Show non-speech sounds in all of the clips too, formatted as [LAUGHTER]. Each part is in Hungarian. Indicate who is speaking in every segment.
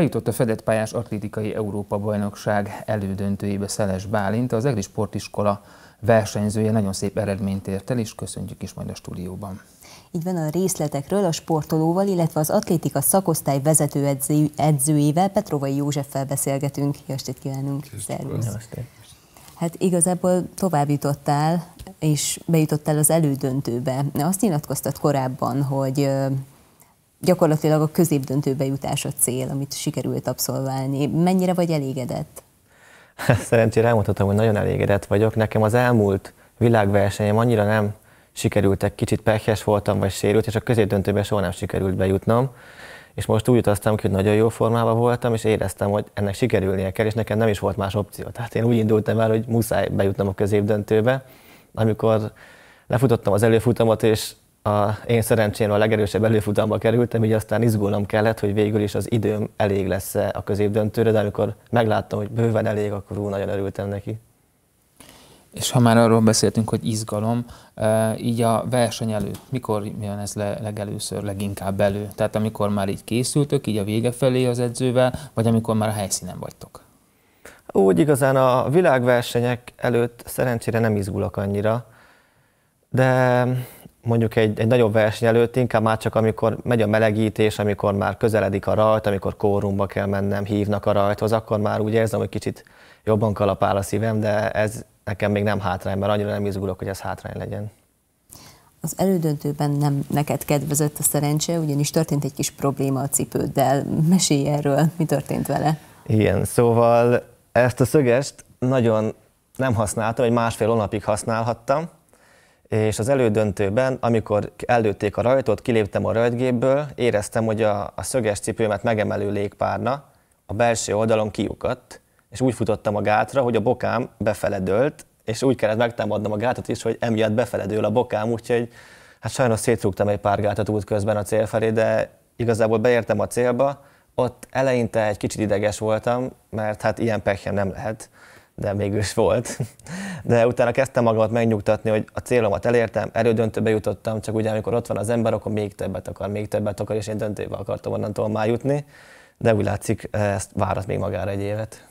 Speaker 1: Bejutott a fedett pályás atlétikai Európa-bajnokság elődöntőjébe Szeles Bálint, az EGRI Sportiskola versenyzője nagyon szép eredményt ért el, és köszöntjük is majd a stúdióban.
Speaker 2: Így van a részletekről a sportolóval, illetve az atlétika szakosztály vezető edzőjével, Petrovai Józseffel beszélgetünk. Jó estét kívánunk! Hát igazából tovább jutottál, és bejutottál az elődöntőbe. Azt nyilatkoztat korábban, hogy gyakorlatilag a középdöntőbe jutás a cél, amit sikerült abszolválni. Mennyire vagy elégedett?
Speaker 3: Hát, szerencsére elmondhatom, hogy nagyon elégedett vagyok. Nekem az elmúlt világversenyem annyira nem sikerültek, kicsit pehes voltam, vagy sérült, és a középdöntőbe soha nem sikerült bejutnom. És most úgy utaztam ki, hogy nagyon jó formában voltam, és éreztem, hogy ennek sikerülnie kell, és nekem nem is volt más opció. Tehát én úgy indultam el, hogy muszáj bejutnom a középdöntőbe. Amikor lefutottam az előfutamot, és a, én szerencsém a legerősebb előfutamba kerültem, így aztán izgulnom kellett, hogy végül is az időm elég lesz -e a középdöntőre, de amikor megláttam, hogy bőven elég, akkor úgy nagyon örültem neki.
Speaker 1: És ha már arról beszéltünk, hogy izgalom, e, így a verseny előtt, mikor jön ez le, legelőször, leginkább elő? Tehát amikor már így készültök, így a vége felé az edzővel, vagy amikor már a helyszínen vagytok?
Speaker 3: Úgy igazán a világversenyek előtt szerencsére nem izgulok annyira, de mondjuk egy, egy nagyobb verseny előtt inkább már csak amikor megy a melegítés, amikor már közeledik a rajt, amikor kórumba kell mennem, hívnak a rajthoz, akkor már úgy érzem, hogy kicsit jobban kalapál a szívem, de ez nekem még nem hátrány, mert annyira nem izgulok, hogy ez hátrány legyen.
Speaker 2: Az elődöntőben nem neked kedvezett a szerencse, ugyanis történt egy kis probléma a cipőddel. Mesélj erről, mi történt vele?
Speaker 3: Igen, szóval ezt a szögest nagyon nem használtam, egy másfél hónapig használhattam, és az elődöntőben, amikor előtték a rajtot, kiléptem a rajtgépből, éreztem, hogy a, a szöges cipőmet megemelő légpárna a belső oldalon kiukadt, és úgy futottam a gátra, hogy a bokám befeledőlt, és úgy kellett megtámadnom a gátat is, hogy emiatt befeledől a bokám, úgyhogy hát sajnos szétrúgtam egy pár gátat út közben a cél felé, de igazából beértem a célba, ott eleinte egy kicsit ideges voltam, mert hát ilyen pekje nem lehet de mégis volt. [LAUGHS] De utána kezdtem magamat megnyugtatni, hogy a célomat elértem, erődöntőbe jutottam, csak ugye amikor ott van az ember, akkor még többet akar, még többet akar, és én döntőbe akartam onnantól már jutni, de úgy látszik, ezt várat még magára egy évet.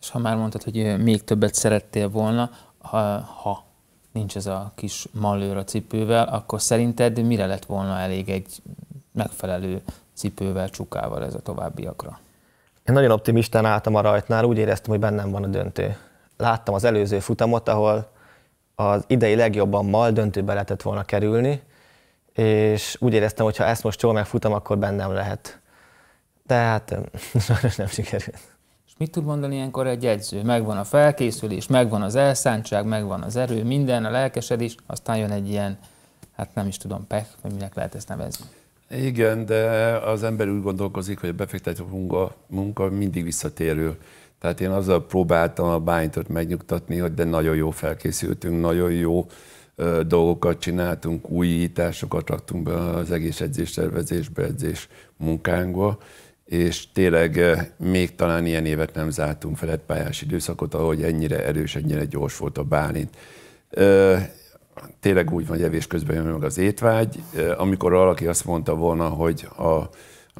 Speaker 3: És ha már mondtad, hogy még többet szerettél volna, ha, ha
Speaker 1: nincs ez a kis malőr a cipővel, akkor szerinted mire lett volna elég egy megfelelő cipővel, csukával ez a továbbiakra?
Speaker 3: Én nagyon optimistán álltam a rajtnál, úgy éreztem, hogy bennem van a döntő. Láttam az előző futamot, ahol az idei legjobban mal döntőbe lehetett volna kerülni, és úgy éreztem, hogy ha ezt most jól megfutam, akkor bennem lehet. De hát [LAUGHS] sajnos nem sikerült. És mit
Speaker 1: tud mondani ilyenkor egy edző? Megvan a felkészülés, megvan az elszántság, megvan az erő, minden, a lelkesedés, aztán jön egy ilyen, hát nem is tudom, pek, vagy minek lehet ezt nevezni.
Speaker 4: Igen, de az ember úgy gondolkozik, hogy a befektető munka, munka mindig visszatérő. Tehát én azzal próbáltam a bájtot megnyugtatni, hogy de nagyon jó felkészültünk, nagyon jó ö, dolgokat csináltunk, újításokat raktunk be az egész tervezésbe, edzés munkánkba, és tényleg ö, még talán ilyen évet nem zártunk felett pályás időszakot, ahogy ennyire erős, ennyire gyors volt a Bálint tényleg úgy van, hogy evés közben jön meg az étvágy. Amikor valaki azt mondta volna, hogy a,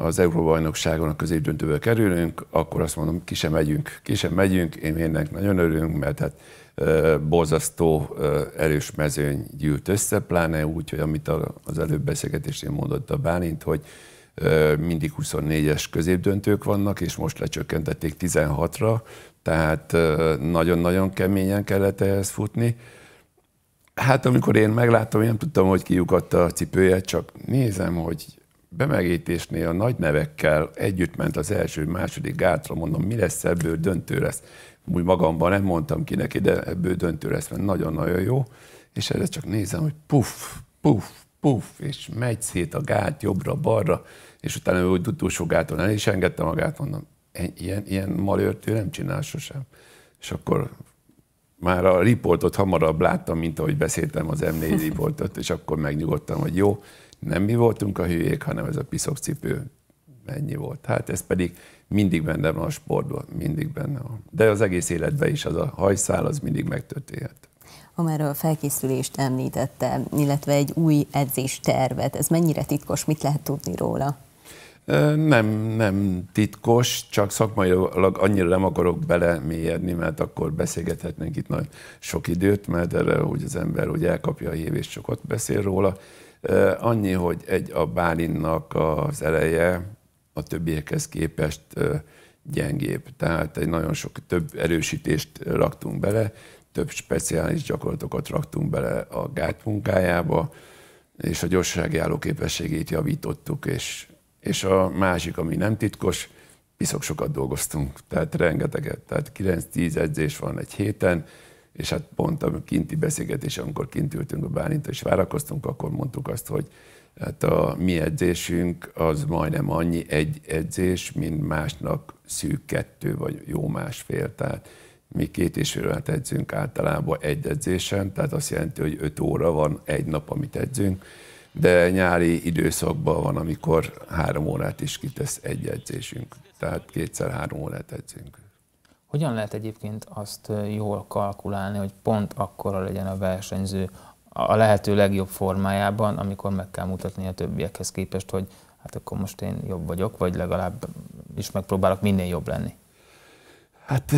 Speaker 4: az Európa-bajnokságon a középdöntőbe kerülünk, akkor azt mondom, ki sem megyünk, ki sem megyünk, én énnek nagyon örülünk, mert hát e, borzasztó e, erős mezőny gyűlt össze, pláne úgy, hogy amit az előbb beszélgetésén mondott a Bálint, hogy e, mindig 24-es középdöntők vannak, és most lecsökkentették 16-ra, tehát nagyon-nagyon keményen kellett ehhez futni. Hát amikor én megláttam, én nem tudtam, hogy kiukadt a cipője, csak nézem, hogy bemegítésnél a nagy nevekkel együtt ment az első, második gátra, mondom, mi lesz ebből, döntő lesz. Úgy magamban nem mondtam ki neki, de ebből döntő lesz, mert nagyon-nagyon jó. És erre csak nézem, hogy puff, puff, puff, és megy szét a gát jobbra-balra, és utána úgy utolsó gáton el is engedte magát, mondom, ilyen, ilyen malőrt ő nem csinál sosem. És akkor már a riportot hamarabb láttam, mint ahogy beszéltem az M4 [LAUGHS] riportot, és akkor megnyugodtam, hogy jó, nem mi voltunk a hülyék, hanem ez a piszok cipő. mennyi volt. Hát ez pedig mindig benne van a sportban, mindig benne van. De az egész életben is az a hajszál, az mindig megtörténhet.
Speaker 2: Ha már a felkészülést említette, illetve egy új edzéstervet, ez mennyire titkos, mit lehet tudni róla?
Speaker 4: Nem, nem titkos, csak szakmailag annyira nem akarok belemélyedni, mert akkor beszélgethetnénk itt nagy sok időt, mert erre úgy az ember úgy elkapja a hív, és sokat beszél róla. Annyi, hogy egy a Bálinnak az eleje a többiekhez képest gyengébb. Tehát egy nagyon sok több erősítést raktunk bele, több speciális gyakorlatokat raktunk bele a gát munkájába, és a gyorsági állóképességét javítottuk, és és a másik, ami nem titkos, piszok sokat dolgoztunk, tehát rengeteget, tehát 9-10 edzés van egy héten, és hát pont a kinti beszélgetés, amikor kint ültünk a Bálint és várakoztunk, akkor mondtuk azt, hogy hát a mi edzésünk az majdnem annyi egy edzés, mint másnak szűk kettő, vagy jó másfél. Tehát mi két és fél órát edzünk általában egy edzésen, tehát azt jelenti, hogy öt óra van egy nap, amit edzünk, de nyári időszakban van, amikor három órát is kitesz egy edzésünk, tehát kétszer-három órát edzünk.
Speaker 1: Hogyan lehet egyébként azt jól kalkulálni, hogy pont akkor legyen a versenyző a lehető legjobb formájában, amikor meg kell mutatni a többiekhez képest, hogy
Speaker 4: hát akkor most én jobb vagyok, vagy legalább is megpróbálok minél jobb lenni? Hát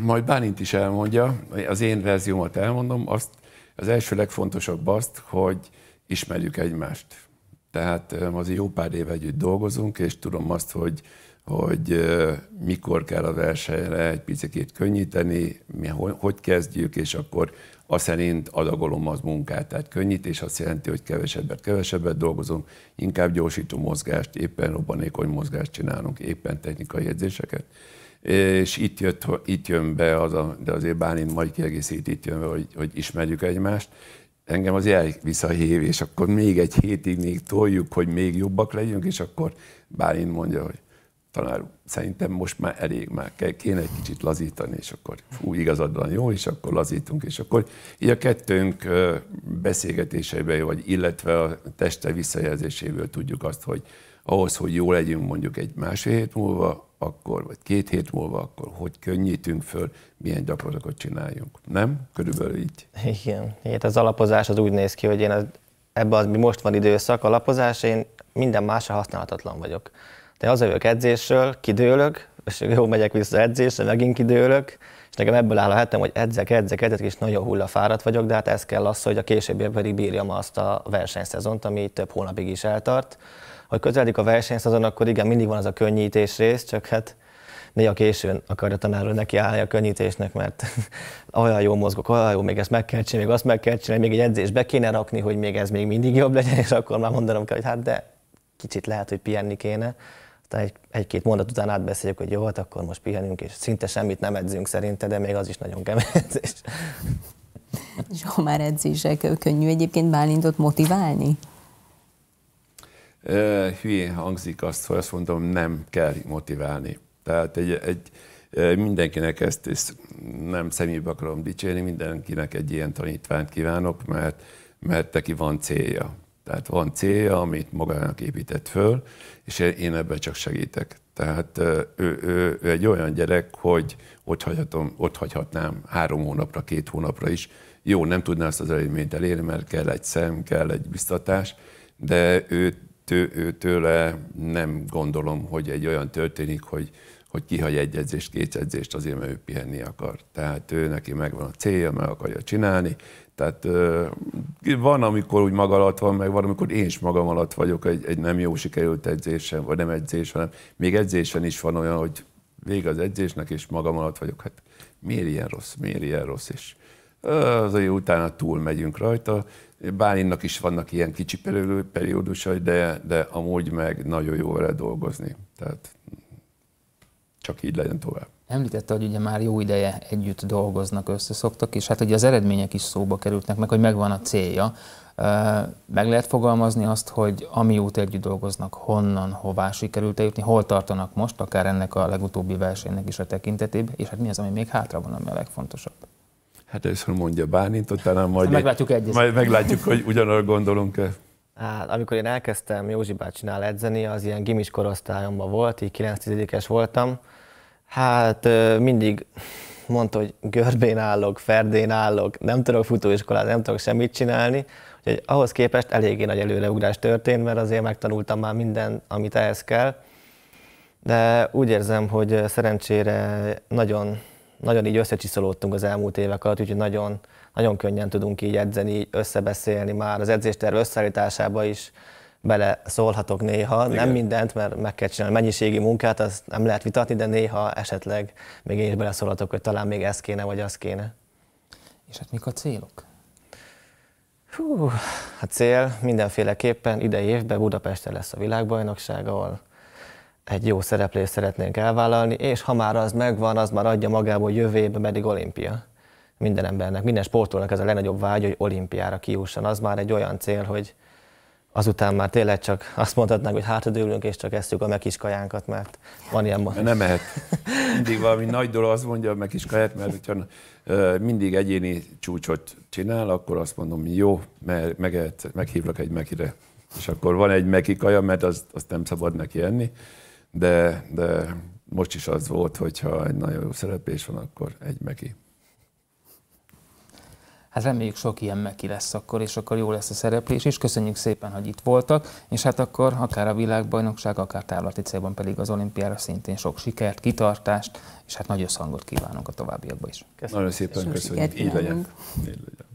Speaker 4: majd Bánint is elmondja, az én verziómat elmondom, azt az első legfontosabb azt, hogy ismerjük egymást. Tehát azért jó pár éve együtt dolgozunk, és tudom azt, hogy, hogy mikor kell a versenyre egy picit könnyíteni, mi hogy kezdjük, és akkor azt szerint adagolom az munkát. Tehát könnyítés azt jelenti, hogy kevesebbet, kevesebbet dolgozunk, inkább gyorsító mozgást, éppen robbanékony mozgást csinálunk, éppen technikai edzéseket. És itt, jött, itt jön be az, a, de azért Bálint majd kiegészít, itt jön be, hogy, hogy ismerjük egymást, engem az jel visszahív, és akkor még egy hétig még toljuk, hogy még jobbak legyünk, és akkor Bálint mondja, hogy tanár szerintem most már elég, már kéne egy kicsit lazítani, és akkor fú, igazad van, jó, és akkor lazítunk, és akkor így a kettőnk beszélgetéseiből, vagy illetve a teste visszajelzéséből tudjuk azt, hogy ahhoz, hogy jó legyünk mondjuk egy másfél hét múlva, akkor, vagy két hét múlva, akkor hogy könnyítünk föl, milyen gyakorlatokat csináljunk. Nem? Körülbelül így.
Speaker 3: Igen. hát az alapozás az úgy néz ki, hogy én ebben az, mi most van időszak, alapozás, én minden másra használhatatlan vagyok. De hazajövök edzésről, kidőlök, és jó megyek vissza edzésre, megint kidőlök, és nekem ebből áll a hetem, hogy edzek, edzek, edzek, és nagyon hullafáradt vagyok, de hát ez kell az, hogy a később pedig bírjam azt a versenyszezont, ami több hónapig is eltart. Hogy közeledik a versenyszezon, akkor igen, mindig van az a könnyítés rész, csak hát néha későn akarja hogy neki állja a könnyítésnek, mert [LAUGHS] olyan jó mozgok, olyan jó, még ezt meg kell csinálni, még azt meg kell csinálni, még egy edzést be kéne rakni, hogy még ez még mindig jobb legyen, és akkor már mondanom kell, hogy hát de kicsit lehet, hogy pihenni kéne. Aztán egy, egy-két mondat után átbeszéljük, hogy jó, hát akkor most pihenünk, és szinte semmit nem edzünk szerinte, de még az is nagyon kemény edzés.
Speaker 2: És ha már edzések, könnyű egyébként Bálintot motiválni?
Speaker 4: hülyén hangzik azt, hogy azt mondom, nem kell motiválni. Tehát egy, egy, mindenkinek ezt, ezt nem személybe akarom dicsérni, mindenkinek egy ilyen tanítványt kívánok, mert, mert neki van célja. Tehát van célja, amit magának épített föl, és én ebben csak segítek. Tehát ő, ő, ő egy olyan gyerek, hogy ott, hagyhatom, ott hagyhatnám három hónapra, két hónapra is. Jó, nem tudná ezt az eredményt elérni, mert kell egy szem, kell egy biztatás, de ő tő, tőle nem gondolom, hogy egy olyan történik, hogy, hogy kihagy egy edzést, két edzést azért, mert ő pihenni akar. Tehát ő neki megvan a célja, meg akarja csinálni. Tehát van, amikor úgy maga alatt van, meg van, amikor én is magam alatt vagyok egy, egy nem jó sikerült edzésen, vagy nem edzés, hanem még edzésen is van olyan, hogy vége az edzésnek, és magam alatt vagyok. Hát miért ilyen rossz, miért ilyen rossz, és az, hogy utána túl megyünk rajta. Bálinnak is vannak ilyen kicsi periódusai, de, de amúgy meg nagyon jó vele dolgozni. Tehát csak így legyen tovább. Említette,
Speaker 1: hogy ugye már jó ideje együtt dolgoznak, összeszoktak, és hát ugye az eredmények is szóba kerültnek, meg hogy megvan a célja. Meg lehet fogalmazni azt, hogy amióta együtt dolgoznak, honnan, hová sikerült eljutni, hol tartanak most, akár ennek a legutóbbi versenynek is a tekintetében,
Speaker 4: és hát mi az, ami még hátra van, ami a legfontosabb? Hát először mondja Bálint, utána majd, hát meglátjuk, egy, majd meglátjuk, hogy ugyanarra gondolunk-e.
Speaker 3: Hát, amikor én elkezdtem Józsi bácsinál edzeni, az ilyen gimis korosztályomban volt, így 9 es voltam. Hát mindig mondta, hogy görbén állok, ferdén állok, nem tudok futóiskolát, nem tudok semmit csinálni. Úgyhogy ahhoz képest eléggé nagy előreugrás történt, mert azért megtanultam már minden, amit ehhez kell. De úgy érzem, hogy szerencsére nagyon nagyon így összecsiszolódtunk az elmúlt évek alatt, úgyhogy nagyon, nagyon könnyen tudunk így edzeni, így összebeszélni már az edzésterv összeállításába is bele szólhatok néha, Igen. nem mindent, mert meg kell csinálni mennyiségi munkát, azt nem lehet vitatni, de néha esetleg még én is beleszólhatok, hogy talán még ez kéne, vagy az kéne. És hát
Speaker 1: mik a célok? Hú, a
Speaker 3: hát cél mindenféleképpen idei évben Budapesten lesz a világbajnokság, ahol egy jó szereplést szeretnénk elvállalni, és ha már az megvan, az már adja magából jövőbe, évben pedig olimpia. Minden embernek, minden sportolnak ez a legnagyobb vágy, hogy olimpiára kiússan. Az már egy olyan cél, hogy azután már tényleg csak azt mondhatnánk, hogy hátradőlünk, és csak eszünk a meg kis kajánkat, mert
Speaker 4: van ilyen mondani. Nem mehet. [LAUGHS] Mindig valami nagy dolog azt mondja a meg kis kaját, mert hogyha mindig egyéni csúcsot csinál, akkor azt mondom, jó, mert meghívlak egy mekire. És akkor van egy meki kaja, mert azt, azt nem szabad neki enni de, de most is az volt, hogyha egy nagyon jó szereplés van, akkor egy meki.
Speaker 1: Hát reméljük sok ilyen meki lesz akkor, és akkor jó lesz a szereplés és Köszönjük szépen, hogy itt voltak, és hát akkor akár a világbajnokság, akár távlati célban pedig az olimpiára szintén sok sikert, kitartást, és hát nagy összhangot kívánunk a továbbiakban is. Köszönjük. Nagyon szépen köszönjük. köszönjük. Így legyen.
Speaker 4: Így legyen.